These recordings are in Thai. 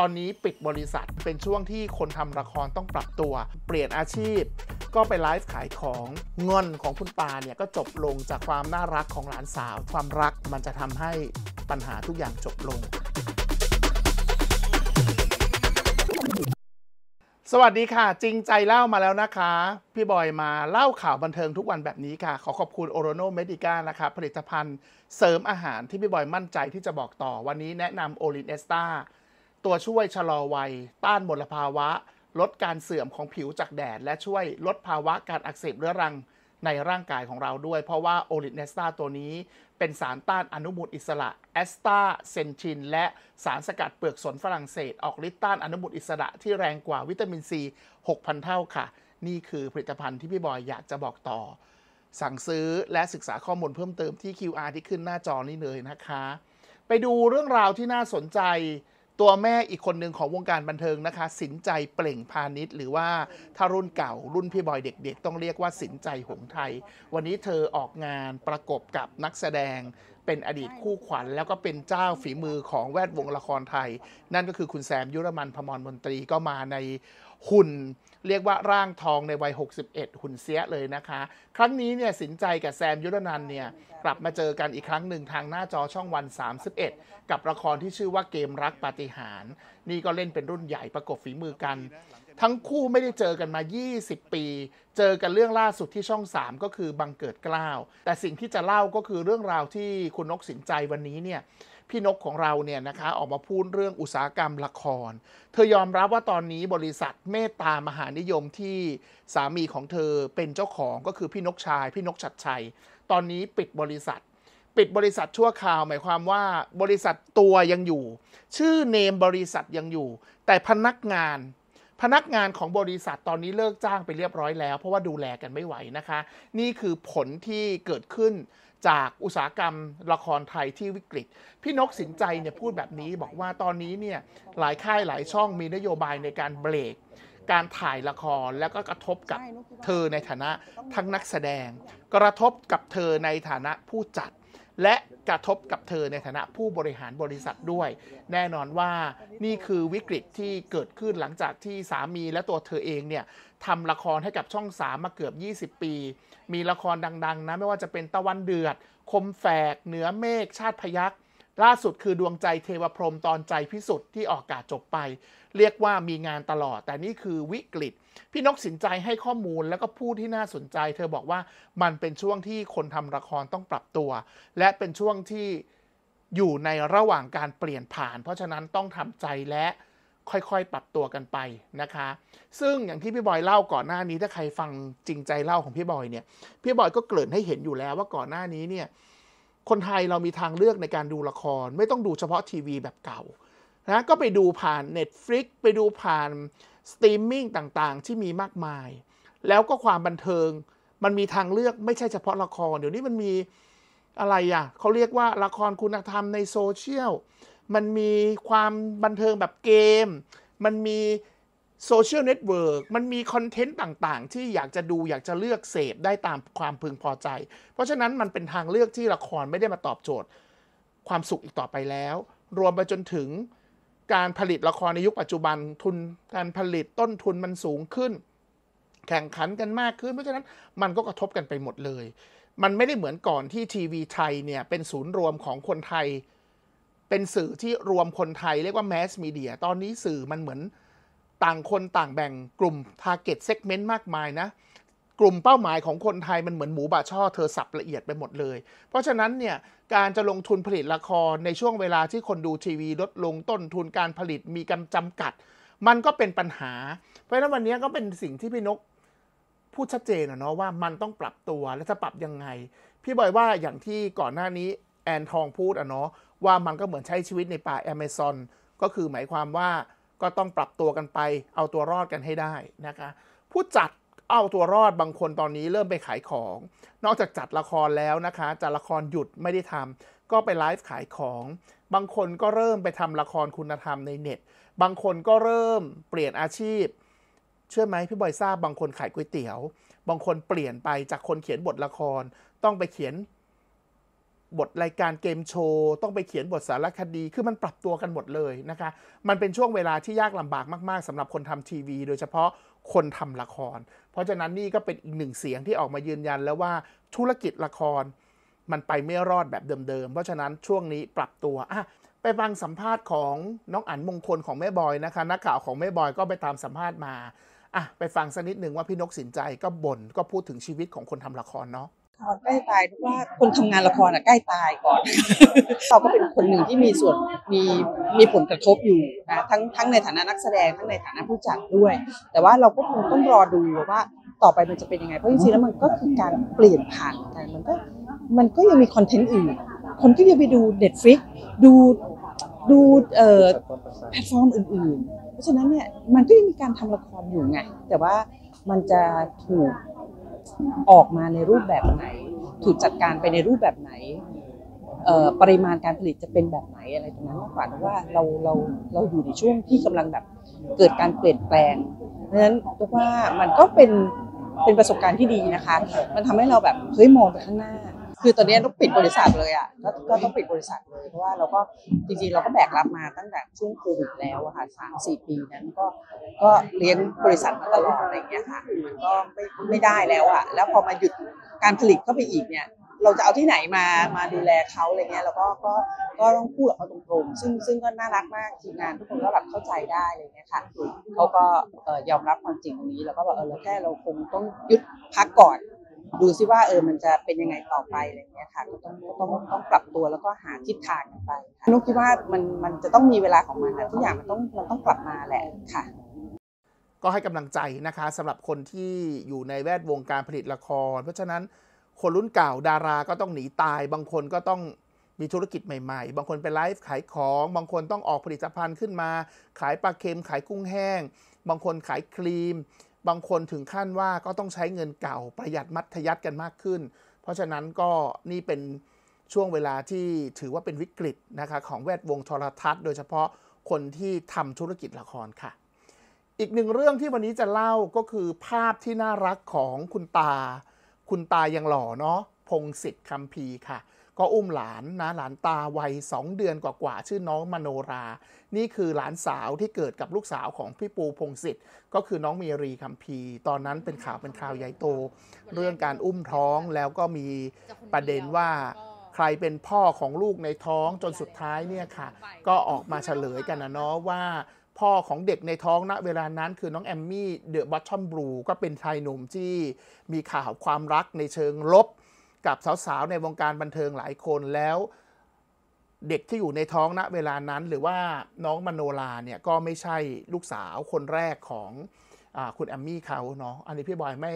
ตอนนี้ปิดบริษัทเป็นช่วงที่คนทำละครต้องปรับตัว เปลี่ยนอาชีพ ก็ไปไลฟ์ขายของเงินของคุณปาเนี่ยก็จบลงจากความน่ารักของหลานสาว ความรักมันจะทำให้ปัญหาทุกอย่างจบลง สวัสดีค่ะ จริงใจเล่ามาแล้วนะคะ พี่บอยมาเล่าข่าวบันเทิงทุกวันแบบนี้ค่ะ ขอขอบคุณโอโรโนเมดิก้านะคะผลิตภัณฑ์เสริมอาหารที่พี่บอยมั่นใจที่จะบอกต่อ วันนี้แนะนำโอลินเอสตาตัวช่วยชะลอวัย ต้านมลภาวะ ลดการเสื่อมของผิวจากแดด และช่วยลดภาวะการอักเสบเรื้อรังในร่างกายของเราด้วย เพราะว่าโอลิเนสตาตัวนี้ เป็นสารต้านอนุมูลอิสระแอสตาเซนชินและสารสกัดเปลือกสนฝรั่งเศสออกฤทธิ์ต้านอนุมูลอิสระที่แรงกว่าวิตามินซี6,000 เท่าค่ะ นี่คือผลิตภัณฑ์ที่พี่บอยอยากจะบอกต่อ สั่งซื้อและศึกษาข้อมูลเพิ่มเติมที่ QR ที่ขึ้นหน้าจอนี้เลยนะคะ ไปดูเรื่องราวที่น่าสนใจตัวแม่อีกคนหนึ่งของวงการบันเทิงนะคะสินใจเปล่งพาณิชย์หรือว่าถ้ารุ่นเก่ารุ่นพี่บอยเด็กๆ ต้องเรียกว่าสินใจหงไทย วันนี้เธอออกงานประกบกับนักแสดงเป็นอดีตคู่ขวัญ แล้วก็เป็นเจ้าฝีมือของแวดวงละครไทย นั่นก็คือคุณแซมยุรมันพมรมนตรีก็มาในหุ่นเรียกว่าร่างทองในวัย 61 หุ่นเสียเลยนะคะ ครั้งนี้เนี่ยสินใจกับแซม ยุรนันเนี่ยกลับมาเจอกันอีกครั้งหนึ่งทางหน้าจอช่องวัน 31 กับละครที่ชื่อว่าเกมรักปาฏิหาริย์นี่ก็เล่นเป็นรุ่นใหญ่ประกบฝีมือกัน ทั้งคู่ไม่ได้เจอกันมา 20 ปี เจอกันเรื่องล่าสุดที่ช่อง 3 ก็คือบังเกิดกล้าวแต่สิ่งที่จะเล่าก็คือเรื่องราวที่คุณนกสินใจวันนี้เนี่ยพี่นกของเราเนี่ยนะคะออกมาพูดเรื่องอุตสาหกรรมละคร เธอยอมรับว่าตอนนี้บริษัทเมตตามหานิยมที่สามีของเธอเป็นเจ้าของก็คือพี่นกชาย พี่นกชัดชัย ตอนนี้ปิดบริษัท ปิดบริษัทชั่วคราวหมายความว่าบริษัทตัวยังอยู่ ชื่อเนมบริษัทยังอยู่ แต่พนักงาน พนักงานของบริษัทตอนนี้เลิกจ้างไปเรียบร้อยแล้ว เพราะว่าดูแลกันไม่ไหวนะคะ นี่คือผลที่เกิดขึ้นจาก อุตสาหกรรมละครไทยที่วิกฤต พี่นกสินใจ เนี่ย พูดแบบนี้บอกว่าตอนนี้เนี่ย หลายค่ายหลายช่องมีนโยบายในการเบรก การถ่ายละครแล้วก็กระทบกับเธอในฐานะทั้งนักแสดง กระทบกับเธอในฐานะผู้จัดและกระทบกับเธอในฐานะผู้บริหารบริษัทด้วย แน่นอนว่านี่คือวิกฤตที่เกิดขึ้นหลังจากที่สามี และตัวเธอเองเนี่ยทำละครให้กับช่องสามมาเกือบ 20 ปี มีละครดังๆนะไม่ว่าจะเป็นตะวันเดือด คมแฝกเหนือเมฆชาติพยักษล่าสุดคือดวงใจเทวพรมตอนใจพิสุทธิ์ที่ออกอากาศจบไป เรียกว่ามีงานตลอด แต่นี่คือวิกฤต พี่นกสินใจให้ข้อมูลแล้วก็พูดที่น่าสนใจ เธอบอกว่ามันเป็นช่วงที่คนทำละครต้องปรับตัว และเป็นช่วงที่อยู่ในระหว่างการเปลี่ยนผ่าน เพราะฉะนั้นต้องทำใจและค่อยๆปรับตัวกันไปนะคะ ซึ่งอย่างที่พี่บอยเล่าก่อนหน้านี้ ถ้าใครฟังจริงใจเล่าของพี่บอยเนี่ย พี่บอยก็เกริ่นให้เห็นอยู่แล้วว่าก่อนหน้านี้เนี่ยคนไทยเรามีทางเลือกในการดูละคร ไม่ต้องดูเฉพาะทีวีแบบเก่านะก็ไปดูผ่าน Netflix ไปดูผ่านสตรีมมิ่งต่างๆ ที่มีมากมาย แล้วก็ความบันเทิง มันมีทางเลือกไม่ใช่เฉพาะละคร เดี๋ยวนี้มันมีอะไรอ่ะเขาเรียกว่าละครคุณธรรมในโซเชียลมันมีความบันเทิงแบบเกม มันมีโซเชียลเน็ตเวิร์กมันมีคอนเทนต์ต่างๆ ที่อยากจะดูอยากจะเลือกเสพได้ตามความพึงพอใจ เพราะฉะนั้นมันเป็นทางเลือกที่ละครไม่ได้มาตอบโจทย์ ความสุขอีกต่อไปแล้ว รวมไปจนถึงการผลิตละครในยุคปัจจุบันทุนการผลิตต้นทุนมันสูงขึ้น แข่งขันกันมากขึ้นเพราะฉะนั้นมันก็กระทบกันไปหมดเลย มันไม่ได้เหมือนก่อนที่ทีวีไทยเนี่ยเป็นศูนย์รวมของคนไทย เป็นสื่อที่รวมคนไทยเรียกว่าแมสมีเดียตอนนี้สื่อมันเหมือนต่างคนต่างแบ่งกลุ่ม Target ซกเมนต์มากมายนะ กลุ่มเป้าหมายของคนไทย มันเหมือนหมูบาช่อ เธอสับละเอียดไปหมดเลย เพราะฉะนั้นเนี่ย การจะลงทุนผลิตละครในช่วงเวลาที่คนดูทีวีลดลงต้นทุนการผลิตมีกำจำกัด มันก็เป็นปัญหา เพราะฉะนั้นวันนี้ก็เป็นสิ่งที่พี่นก พูดชัดเจนนะเนาะว่ามันต้องปรับตัวและจะปรับยังไง พี่บอยว่าอย่างที่ก่อนหน้านี้แอนทองพูดอ่ะเนาะว่ามันก็เหมือนใช้ชีวิตในป่าแอเมซอนก็คือหมายความว่าก็ต้องปรับตัวกันไปเอาตัวรอดกันให้ได้นะคะ ผู้จัดเอาตัวรอดบางคนตอนนี้เริ่มไปขายของ นอกจากจัดละครแล้วนะคะจัดละครหยุดไม่ได้ทำก็ไปไลฟ์ขายของ บางคนก็เริ่มไปทำละครคุณธรรมในเน็ต บางคนก็เริ่มเปลี่ยนอาชีพ เชื่อไหมพี่บอยทราบบางคนขายก๋วยเตี๋ยว บางคนเปลี่ยนไปจากคนเขียนบทละครต้องไปเขียนบทรายการเกมโชว์ ต้องไปเขียนบทสารคดีคือมันปรับตัวกันหมดเลยนะคะมันเป็นช่วงเวลาที่ยากลำบากมากๆ สำหรับคนทำทีวี โดยเฉพาะคนทำละคร เพราะฉะนั้นนี่ก็เป็นอีกหนึ่งเสียงที่ออกมายืนยันแล้วว่าธุรกิจละคร มันไปไม่รอดแบบเดิมๆ เพราะฉะนั้นช่วงนี้ปรับตัวอ่ะไปฟังสัมภาษณ์ของน้องอั๋นมงคลของแม่บอยนะคะนักข่าวของแม่บอยก็ไปตามสัมภาษณ์มาอ่ะไปฟังสักนิดหนึ่งว่าพี่นกสินใจก็บน่นก็พูดถึงชีวิตของคนทำละครเนาะใกล้ตายเพราะว่าคนทำงานละครอะใกล้ตายก่อน เราก็เป็นคนหนึ่งที่มีส่วนมีมีผลกระทบอยู่นะทั้งทั้งในฐานะนักแสดงทั้งในฐานะผู้จัดด้วย แต่ว่าเราก็คงต้องรอดูว่าต่อไปมันจะเป็นยังไง เพราะจริงๆแล้วมันก็คือการเปลี่ยนผ่านกันมันก็มันก็ยังมีคอนเทนต์อื่นคนก็ยังไปดู Netflix ดูดูเอ่อแพลตฟอร์มอื่นๆ เพราะฉะนั้นเนี่ยมันก็ยังมีการทำละครอยู่ไง แต่ว่ามันจะถูกออกมาในรูปแบบไหน ถูกจัดการไปในรูปแบบไหน ปริมาณการผลิตจะเป็นแบบไหนอะไรตรงนั้นมากกว่าว่าเราเราเราอยู่ในช่วงที่กำลังแบบเกิดการเปลี่ยนแปลง เพราะฉะนั้นว่ามันก็เป็นเป็นประสบการณ์ที่ดีนะคะ มันทำให้เราแบบเฮ้ยมองไปข้างหน้าคือตอนนี้ต้องปิดบริษัทเลยอ่ะ ก็ ก็ต้องปิดบริษัทเลยเพราะว่าเราก็จริงๆ เราก็แบกรับมาตั้งแต่ช่วงโควิดแล้วอะค่ะสามสี่ปีนั้นก็ ก็เลี้ยงบริษัทมาตลอดอะไรอย่างเงี้ยค่ะมันก็ไม่ไม่ได้แล้วอ่ะ แล้วพอมาหยุดการผลิตก็ไปอีกเนี่ย เราจะเอาที่ไหนมา มาดูแลเขาอะไรเงี้ยแล้วก็ ก็ ก็ต้องพูดกับเขาตรงๆซึ่ง ซึ่งก็น่ารักมากทีมงานทุกคนก็แบบเข้าใจได้อะไรเงี้ยค่ะเขาก็ยอมรับความจริงตรงนี้แล้วก็บอกเออเราแค่เราคงต้องยุดพักก่อนดูซิว่าเออมันจะเป็นยังไงต่อไปอะไรเงี้ยค่ะก็ต้องต้องต้องปรับตัวแล้วก็หาทิศทางกันไปนุกคิดว่ามันมันจะต้องมีเวลาของมันนะทุกอย่างมันต้องมันต้องกลับมาแหละค่ะก็ให้กำลังใจนะคะสำหรับคนที่อยู่ในแวดวงการผลิตละคร เพราะฉะนั้นคนรุ่นเก่าดาราก็ต้องหนีตาย บางคนก็ต้องมีธุรกิจใหม่ ๆ บางคนไปไลฟ์ขายของ บางคนต้องออกผลิตภัณฑ์ขึ้นมา ขายปลาเค็ม ขายกุ้งแห้ง บางคนขายครีมบางคนถึงขั้นว่าก็ต้องใช้เงินเก่าประหยัดมัธยัติกันมากขึ้น เพราะฉะนั้นก็นี่เป็นช่วงเวลาที่ถือว่าเป็นวิกฤตนะคะของแวดวงโทรทัศน์โดยเฉพาะคนที่ทำธุรกิจละครค่ะ อีกหนึ่งเรื่องที่วันนี้จะเล่าก็คือภาพที่น่ารักของคุณตา คุณตายังหล่อเนาะพงศิษฐ์คำพีค่ะก็อุ้มหลานนะหลานตาวัยสองเดือนกว่าๆชื่อน้องมโนรา นี่คือหลานสาวที่เกิดกับลูกสาวของพี่ปูพงศิษฐ์ก็คือน้องเมรีคัมพี ตอนนั้นเป็นข่าวเป็นข่าวใหญ่โต เรื่องการอุ้มท้องแล้วก็มีประเด็นว่าใครเป็นพ่อของลูกในท้องจนสุดท้ายเนี่ยค่ะ ก็ออกมาเฉลยกันนะเนาะว่าพ่อของเด็กในท้องณเวลานั้น คือน้องแอมมี่เดอะบอทชอมบลูก็เป็นชายหนุ่มที่มีข่าวความรักในเชิงลบกับสาวๆ ในวงการบันเทิงหลายคนแล้ว เด็กที่อยู่ในท้องณเวลานั้นหรือว่าน้องมโนลาเนี่ยก็ไม่ใช่ลูกสาวคนแรกของอคุณแอมมี่เขาเนาะอันนี้พี่บอยไม่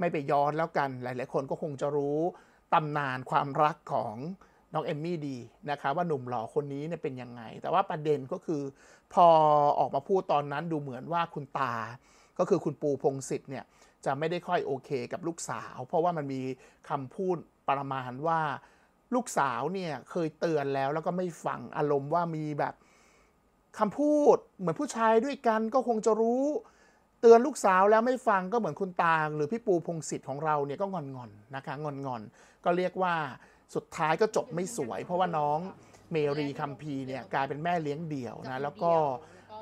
ไม่ไปย้อนแล้วกัน หลายๆคนก็คงจะรู้ตำนานความรักของน้องแอมมี่ดีนะคะว่าหนุ่มหล่อคนนี้เนี่ยเป็นยังไง แต่ว่าประเด็นก็คือ พอออกมาพูดตอนนั้นดูเหมือนว่าคุณตา ก็คือคุณปูพงศิษฐ์เนี่ยจะไม่ได้ค่อยโอเค กับลูกสาว เพราะว่ามันมีคำพูดประมาณว่าลูกสาวเนี่ยเคยเตือนแล้ว แล้วก็ไม่ฟัง อารมณ์ว่ามีแบบคำพูดเหมือนผู้ชายด้วยกันก็คงจะรู้ เตือนลูกสาวแล้วไม่ฟังก็เหมือนคุณตาหรือพี่ปูพงศิษฐ์ของเราเนี่ยก็งอนๆนนะคะงอนๆนก็เรียกว่าสุดท้ายก็จบไม่สวย เพราะว่าน้องเมรีคัมพีเนี่ยกลายเป็นแม่เลี้ยงเดี่ยวนะแล้วก็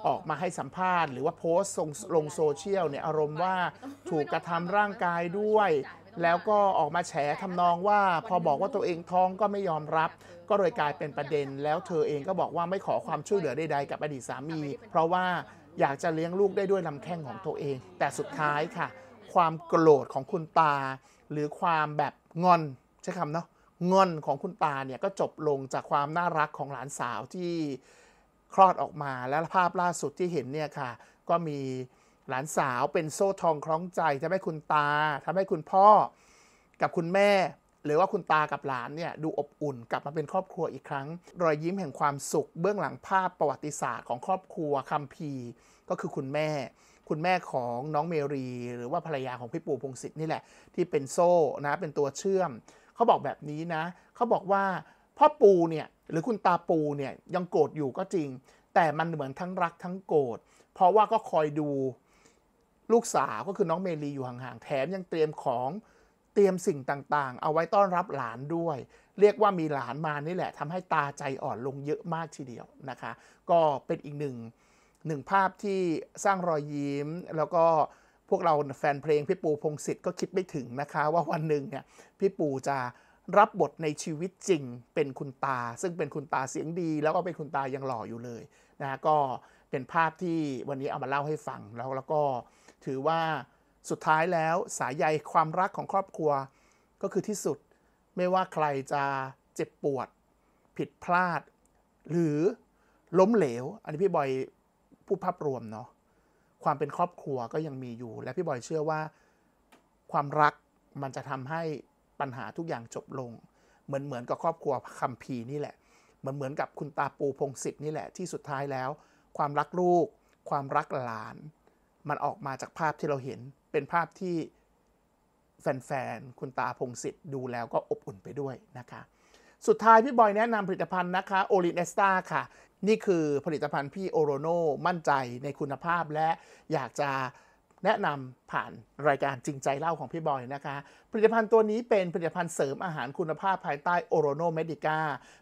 ออกมาให้สัมภาษณ์หรือว่าโพสต์ลงโซเชียลเนี่ยอารมณ์ว่าถูกกระทำร่างกายด้วย แล้วก็ออกมาแฉทำนองว่า พอบอกว่าตัวเองท้องก็ไม่ยอมรับ ก็เลยกลายเป็นประเด็น แล้วเธอเองก็บอกว่าไม่ขอความช่วยเหลือใดๆกับอดีตสามี เพราะว่าอยากจะเลี้ยงลูกได้ด้วยลำแข้งของตัวเอง แต่สุดท้ายค่ะ ความโกรธของคุณตา หรือความแบบงอนใช้คำเนาะงอนของคุณตาเนี่ยก็จบลงจากความน่ารักของหลานสาวที่คลอดออกมาแล้วภาพล่าสุดที่เห็นเนี่ยค่ะ ก็มีหลานสาวเป็นโซ่ทองคล้องใจทำให้คุณตาทำให้คุณพ่อกับคุณแม่ หรือว่าคุณตากับหลานเนี่ยดูอบอุ่นกลับมาเป็นครอบครัวอีกครั้ง รอยยิ้มแห่งความสุขเบื้องหลังภาพประวัติศาสตร์ของครอบครัวคัมภีร์ก็คือคุณแม่ คุณแม่ของน้องเมรี หรือว่าภรรยาของพี่ปู่พงศิษฐ์นี่แหละ ที่เป็นโซ่นะเป็นตัวเชื่อมเขาบอกแบบนี้นะเขาบอกว่าพ่อปูเนี่ยหรือคุณตาปูเนี่ยยังโกรธอยู่ก็จริง แต่มันเหมือนทั้งรักทั้งโกรธเพราะว่าก็คอยดูลูกสาวก็คือน้องเมลีอยู่ห่างๆแถมยังเตรียมของเตรียมสิ่งต่าง ๆ เอาไว้ต้อนรับหลานด้วย เรียกว่ามีหลานมานี่แหละทำให้ตาใจอ่อนลงเยอะมากทีเดียวนะคะ ก็เป็นอีกหนึ่งหนึ่งภาพที่สร้างรอยยิ้ม แล้วก็พวกเราแฟนเพลง พี่ปูพงศิษฐ์ก็คิดไม่ถึงนะคะ ว่าวันหนึ่งเนี่ยพี่ปูจะรับบทในชีวิตจริงเป็นคุณตา ซึ่งเป็นคุณตาเสียงดี แล้วก็เป็นคุณตายังหล่ออยู่เลยนะก็เป็นภาพที่วันนี้เอามาเล่าให้ฟังแล้วแล้วก็ถือว่าสุดท้ายแล้วสายใยความรักของครอบครัว ก็คือที่สุดไม่ว่าใครจะเจ็บปวดผิดพลาด หรือล้มเหลว อันนี้พี่บอยผู้ภาพรวมเนาะความเป็นครอบครัวก็ยังมีอยู่ และพี่บอยเชื่อว่าความรักมันจะทำให้ปัญหาทุกอย่างจบลงเหมือนเหมือนกับครอบครัวคัมพีนี่แหละเหมือนเหมือนกับคุณตาปู พงศิษฐ์นี่แหละที่สุดท้ายแล้ว ความรักลูก ความรักหลาน มันออกมาจากภาพที่เราเห็นเป็นภาพที่แฟนๆคุณตา พงศิษฐ์ดูแล้วก็อบอุ่นไปด้วยนะคะสุดท้ายพี่บอยแนะนำผลิตภัณฑ์นะคะโอลินเอสตาค่ะ นี่คือผลิตภัณฑ์พี่โอโรโน มั่นใจในคุณภาพและอยากจะแนะนำผ่านรายการจริงใจเล่าของพี่บอยนะคะ ผลิตภัณฑ์ตัวนี้เป็นผลิตภัณฑ์เสริมอาหารคุณภาพภายใต้โอโรโนเมดิกา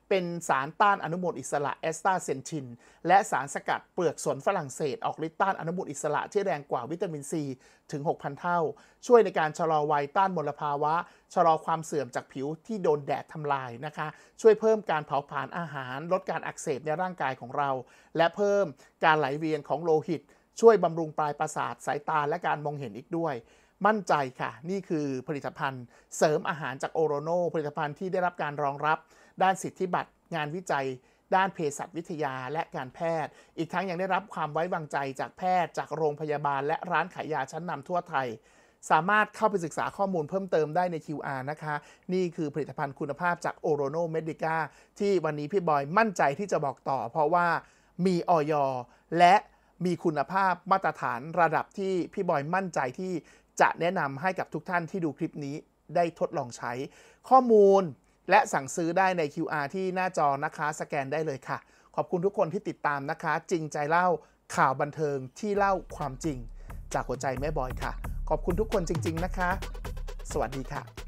เป็นสารต้านอนุมูลอิสระแอสตาเซนชิน และสารสกัดเปลือกสนฝรั่งเศสออกฤทธิ์ต้านอนุมูลอิสระที่แรงกว่าวิตามินซี ถึง 6,000 เท่า ช่วยในการชะลอวัยต้านมลภาวะ ชะลอความเสื่อมจากผิวที่โดนแดดทำลายนะคะช่วยเพิ่มการเผาผลาญอาหารลดการอักเสบในร่างกายของเรา และเพิ่มการไหลเวียนของโลหิตช่วยบำรุงปลายประสาทสายตาและการมองเห็นอีกด้วย มั่นใจค่ะ นี่คือผลิตภัณฑ์เสริมอาหารจากโอโรโนผลิตภัณฑ์ที่ได้รับการรองรับ ด้านสิทธิบัตรงานวิจัย ด้านเภสัชวิทยา และการแพทย์ อีกทั้งยังได้รับความไว้วางใจจากแพทย์ จากโรงพยาบาล และร้านขายยาชั้นนำทั่วไทย สามารถเข้าไปศึกษาข้อมูลเพิ่มเติมได้ใน QR นะคะ นี่คือผลิตภัณฑ์คุณภาพจากโอโรโนเมดิก้าที่วันนี้พี่บอยมั่นใจที่จะบอกต่อ เพราะว่ามีออยและมีคุณภาพมาตรฐานระดับที่พี่บอยมั่นใจที่จะแนะนำให้กับทุกท่านที่ดูคลิปนี้ ได้ทดลองใช้ ข้อมูลและสั่งซื้อได้ใน QR ที่หน้าจอนะคะ สแกนได้เลยค่ะ ขอบคุณทุกคนที่ติดตามนะคะ จริงใจเล่าข่าวบันเทิงที่เล่าความจริง จากหัวใจแม่บอยค่ะ ขอบคุณทุกคนจริง ๆนะคะ สวัสดีค่ะ